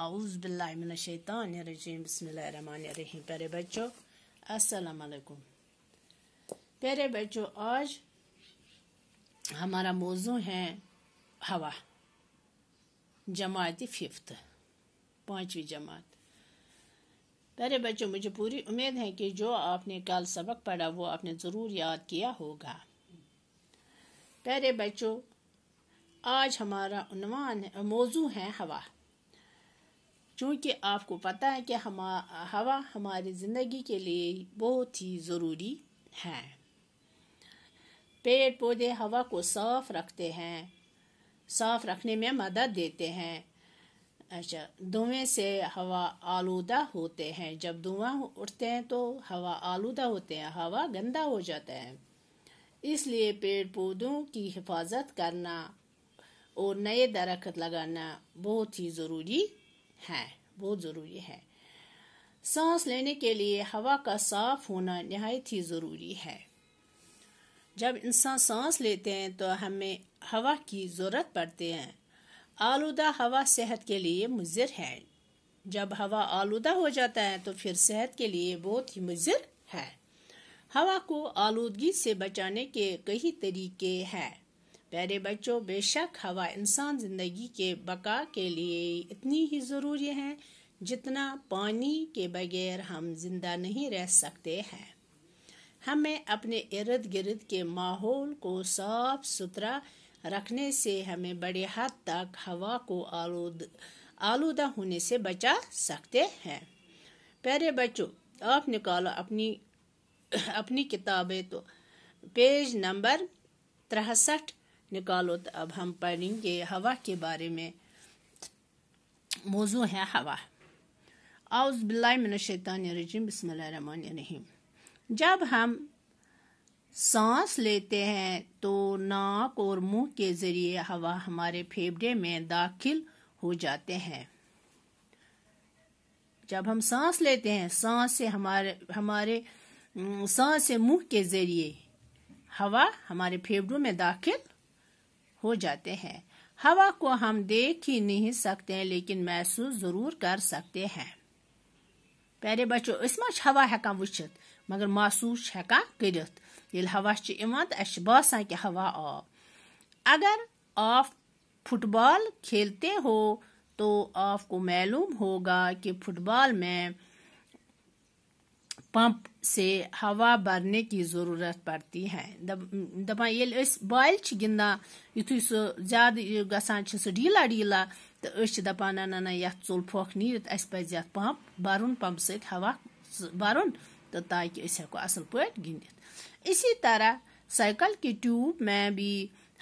आउज़ बिल्लाशैतानरजीम बसमीम प्यारे बच्चों वालेकुम प्यारे बच्चों आज हमारा मौजू है हवा जमाती फिफ्थ पाँचवीं जमात प्यारे बच्चों मुझे पूरी उम्मीद है कि जो आपने कल सबक पढ़ा वो आपने ज़रूर याद किया होगा प्यारे बच्चों आज हमारा उन्वान मौजू है हवा चूंकि आपको पता है कि हम हवा हमारी ज़िंदगी के लिए बहुत ही ज़रूरी है पेड़ पौधे हवा को साफ रखते हैं साफ रखने में मदद देते हैं अच्छा धुएं से हवा आलूदा होते हैं जब धुआं उठते हैं तो हवा आलूदा होते हैं हवा गंदा हो जाता है इसलिए पेड़ पौधों की हिफाजत करना और नए दरख्त लगाना बहुत ही ज़रूरी है बहुत ज़रूरी है सांस लेने के लिए हवा का साफ होना नहायत ही ज़रूरी है जब इंसान सांस लेते हैं तो हमें हवा की ज़रूरत पड़ती है आलूदा हवा सेहत के लिए मुजिर है जब हवा आलूदा हो जाता है तो फिर सेहत के लिए बहुत ही मुजिर है हवा को आलूदगी से बचाने के कई तरीके हैं प्यारे बच्चों बेशक हवा इंसान ज़िंदगी के बका के लिए इतनी ही ज़रूरी है जितना पानी के बगैर हम जिंदा नहीं रह सकते हैं हमें अपने इर्द गिर्द के माहौल को साफ सुथरा रखने से हमें बड़े हद तक हवा को आलूद आलूदा होने से बचा सकते हैं प्यारे बच्चों आप निकालो अपनी अपनी किताबें तो पेज नंबर तिरसठ निकालो तो अब हम पढ़ेंगे हवा के बारे में मौजू है हवा आउज़ बिल्लाशैतान रजीम बसमीम जब हम सांस लेते हैं तो नाक और मुंह के ज़रिए हवा हमारे फेफड़े में दाखिल हो जाते हैं जब हम सांस लेते हैं सांस से हमारे हमारे सांस से मुंह के ज़रिए हवा हमारे फेफड़ों में दाखिल हो जाते हैं हवा को हम देख ही नहीं सकते लेकिन महसूस जरूर कर सकते हैं प्यारे बच्चों इसमें हवा हेकान वुचित मगर महसूस हेकान करित ये हवा इवान तो अस कि हवा आव अगर आप फुटबॉल खेलते हो तो आपको मालूम होगा कि फुटबॉल में पंप से हवा भरने की ज़रूरत पड़ती है दपा ये बाल गिंदा यु सह ज्यादा गसान सह ढीला तो अस दपान ना ना ये चोल फोख नीत अस पज ये पंप भर पंप सत हवा भर तो ताकि हेको असल पे गिंदित इसी तरह साइकिल की ट्यूब में भी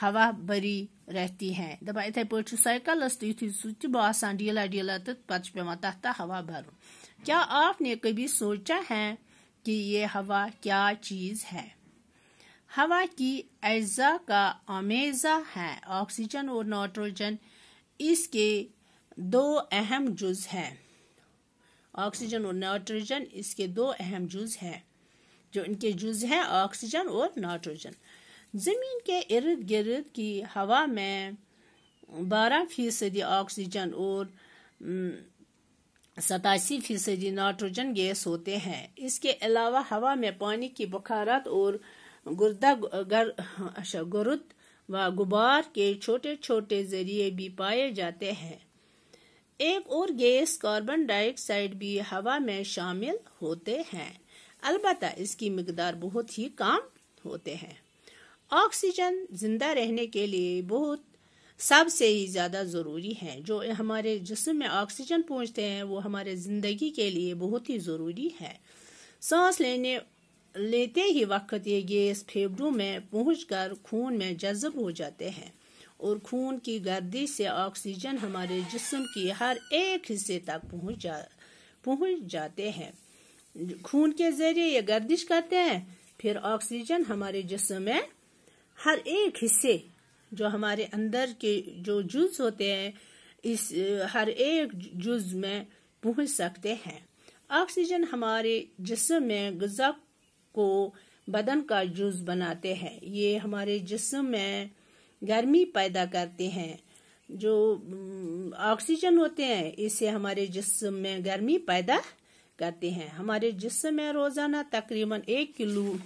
हवा भरी रहती है दपा इथे पे साइकिलस तो यु सह डीला ढीला तो पे पेवान तथा हवा भर क्या आपने कभी सोचा है कि ये हवा क्या चीज़ है हवा की अज्जा का आमेजा है ऑक्सीजन और नाइट्रोजन इसके दो अहम जुज हैं ऑक्सीजन और नाइट्रोजन इसके दो अहम जुज हैं जो इनके जुज हैं ऑक्सीजन और नाइट्रोजन ज़मीन के इर्द गिर्द की हवा में बारह फीसदी ऑक्सीजन और सतासी फीसदी नाइट्रोजन गैस होते हैं इसके अलावा हवा में पानी की बुखारत और गुर्दा गर, अच्छा गुरुद व गुबार के छोटे छोटे जरिए भी पाए जाते हैं एक और गैस कार्बन डाइऑक्साइड भी हवा में शामिल होते हैं अलबत् इसकी मकदार बहुत ही कम होते हैं ऑक्सीजन जिंदा रहने के लिए बहुत सबसे ही ज़्यादा ज़रूरी हैं जो हमारे जिसम में ऑक्सीजन पहुँचते हैं वो हमारे ज़िंदगी के लिए बहुत ही ज़रूरी है सांस लेने लेते ही वक्त ये गैस फेफड़ों में पहुंचकर खून में जज्ब हो जाते हैं और खून की गर्दिश से ऑक्सीजन हमारे जिस्म की हर एक हिस्से तक पहुंच जा पहुंच जाते हैं खून के जरिए ये गर्दिश करते हैं फिर ऑक्सीजन हमारे जिस्म में हर एक हिस्से जो हमारे अंदर के जो जुज होते हैं इस हर एक जुज में पहुंच सकते हैं ऑक्सीजन हमारे जिसम में गजा को बदन का जुज बनाते हैं ये हमारे जिसम में गर्मी पैदा करते हैं जो ऑक्सीजन होते हैं इससे हमारे जिसम में गर्मी पैदा करते हैं हमारे जिसम में रोज़ाना तकरीबन एक किलो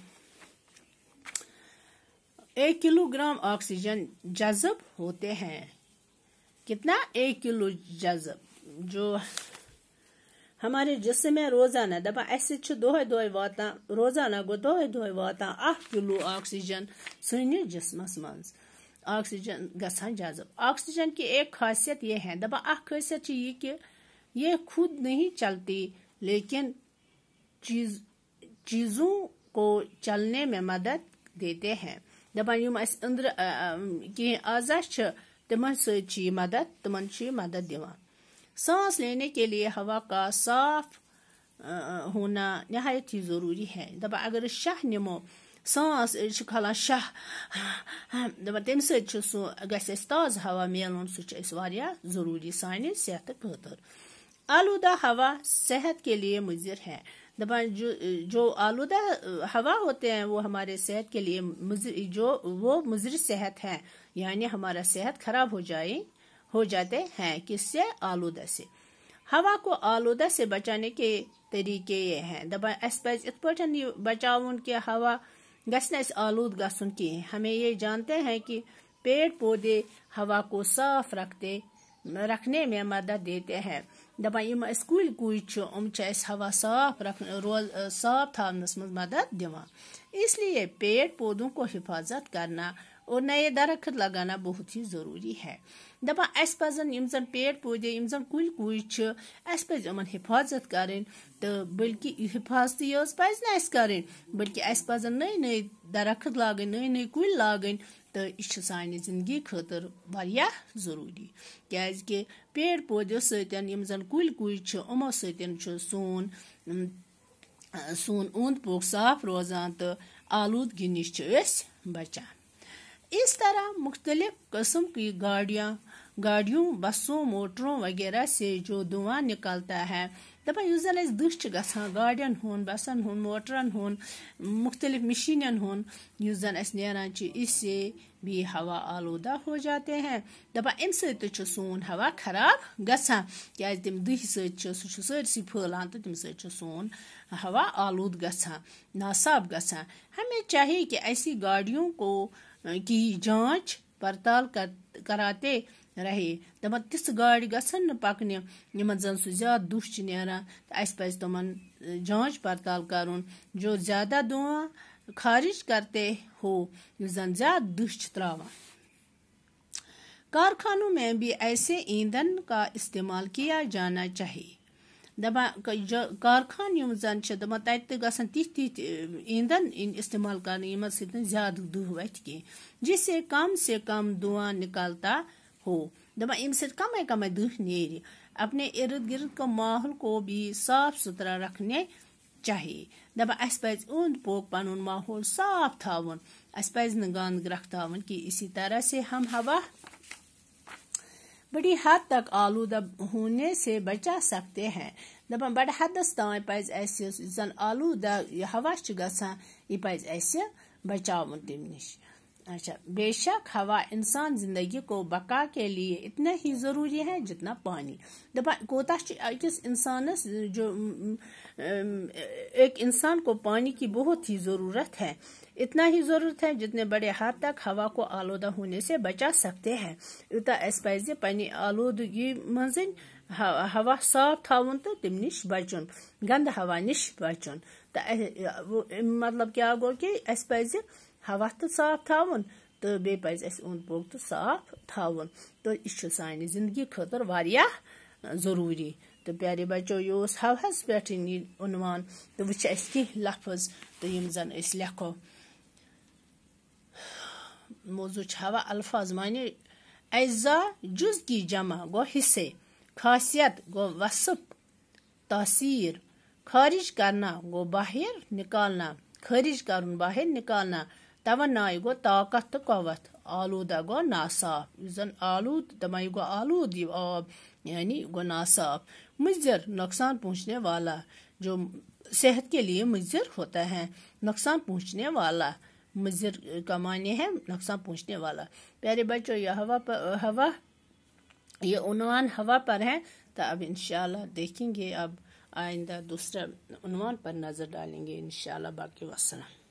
एक किलोग्राम ऑक्सीजन जजब होते हैं कितना एक किलो जज्ब जो हमारे जिसम में रोजाना दबा ऐसे दोहे दोहे वाता रोजाना गो दोहे दोहे वाता अख किलो ऑक्सीजन सनिस जिसमस मन ऑक्सीजन गसान जजब ऑक्सीजन की एक खासियत यह है दबा अख खासियत ये कि ये खुद नहीं चलती लेकिन चीज चीज़ों को चलने में मदद देते हैं दपान यम अंदर कह आजा तम सी मदद तिमन मदद दिवान सांस लेने के लिए हवा का साफ होना नहायत ही ज़रूरी है दपा अगर शाह नमो सांस खालान शाह दपान तम सो गाज हवा मिलन सह ज़रूरी सान सेहत खतर आलूदा हवा सेहत के लिए मुजिर है दबा जो, जो आलूदा हवा होते हैं वो हमारे सेहत के लिए जो वो मुजर सेहत है यानी हमारा सेहत खराब हो जाए हो जाते हैं किससे आलूदा से हवा को आलूदा से बचाने के तरीके ये हैं दबा अस पज इत पे बचावन कि हवा गस आलूद गसन कहें हमें ये जानते हैं कि पेड़ पौधे हवा को साफ रखते रखने में मदद देते हैं دپان یِم اَسہِ کُلۍ کُج چھِ یِم چھِ اَسہِ ہوا صاف رَکھنہٕ روز صاف تھاونَس منٛز مدد دِوان اِسلیے پیڑ پودوں کو حفاظت کرنا اور نئے درخت لگانا بہت ہی ضروٗری ہے دَپان اَسہِ پَزَن یِم زَن پیڑ پودے یِم زَن کُلۍ کُج چھِ اَسہِ پَزِ یِمَن حفاظت کَرٕنۍ تہٕ بٔلکہِ حفاظتٕے یٲژ پَزِ نہٕ اَسہِ کَرٕنۍ بٔلکہِ اَسہِ پَزَن نٔے نٔے درخت لاگٕنۍ نٔے نٔے کُلۍ لاگٕنۍ تہٕ یہِ چھِ سانہِ زِندگی خٲطرٕ واریاہ ضٔروٗری کیٛازِکہِ پیڑ پودیو سۭتۍ یِم زَن کُلۍ کُجہِ چھِ یِمو سۭتۍ چھُ سون سون اوٚنٛد پوٚک صاف روزان تہٕ آلوٗدگی نِش چھِ أسۍ بَچان اس طرح مختلف قٕسم کی گاڑیاں गाड़ियों बसों मोटरों वगैरह से जो धुआं निकलता है दप यस जन अस गाड़ियन हूं बसन हूं मोटरन हूं मुख्तलिफ मशीन हूं यस जन अस नारान इससे भी हवा आलूदा हो जाते हैं दपा अम तो सोन हवा खराब ग क्या तम दह सर्सी फलान तो तम सोन हवा आलूद ग नासाब ग हमें चाहिए कि ऐसी गाड़ियों को की जांच पड़ताल कर, कराते रहे दपन तिस् गाड़ ग पकने यम जन सू ज्यादा दुस न तुम जांच पड़ताल कर जो ज्यादा दुआ खारिज करते हो जन ज्यादा दुस त्रावा कारखानों में भी ऐसे ईंधन का इस्तेमाल किया जाना चाहिए दपा जो कारखान जन दपा तत् ग ईंधन इस्तेमाल कर ज्यादा दुह वे जिससे कम से कम धुआं निकलता हो दबा अमि सत कमे कमे दुह नेर अपने इर्द गिर्द को माहौल को भी साफ सुथरा रखने चाहिए दबा अस पज ओंद पोक पन माहौल साफ थावन अस पज न गंद ग्रख थावन कि इसी तरह से हम हवा बड़ी हद तक आलूदा होने से बचा सकते हैं दपा बड़े हदस तान पज अस जन आलूदा हवा ग यह पज बचा तम नश अच्छा बेशक हवा इंसान जिंदगी को बका के लिए इतना ही ज़रूरी है जितना पानी दपान कोताह अकिस इंसानस जो एक इंसान को पानी की बहुत ही ज़रूरत है इतना ही ज़रूरत है जितने बड़े हद तक हवा को आलूदा होने से बचा सकते हैं यूता अस पजि पे आलूदगी मजन हवा साफ थवन तो तम नश बचुन गंद हवा नश बचन तो मतलब क्या गो कि अस पजि ہوا تو صاف تھاون تو بیٚیہِ پزِ اسہِ اوٚنٛد پوٚک تہٕ صاف تھاوُن تہٕ یہِ چھُ سانہِ زندگی خٲطرٕ واریاہ ضروٗری تہٕ پیارے بَچو یہِ اوس ہَوہَس پٮ۪ٹھ یہِ عنوان تہٕ وۄنۍ چھِ اسہِ کیٚنٛہہ لفظ تہٕ یِم زَن أسۍ لیٚکھو موضوع چھُ ہوا الفاظ معنی اجزا جُز کی جمع گوٚو حِصے خاصیت گوٚو وصف تٲثیٖر خٲرِج کَرنا گوٚو باہر نِکالنا خٲرِج کَرُن باہر نِکالنا توانایی گو طاقت تو قوت آلوده گو ناصاف یُس زن آلود دپان یہِ گو آلود یہِ آب یعنی یہِ گو ناصاف مُضِر نۄقصان پہنچنے والا جو صحت کے لیے مضر ہوتا है नुकसान पहुंचने वाला मजर का माने है नुकसान पहुंचने वाला प्यारे बच्चों यह हवा पर हवा ये उनवान हवा पर है तो अब इनशाला देखेंगे अब आइंदा दूसरा उनवान पर नज़र डालेंगे इनशाला बाकी वसलम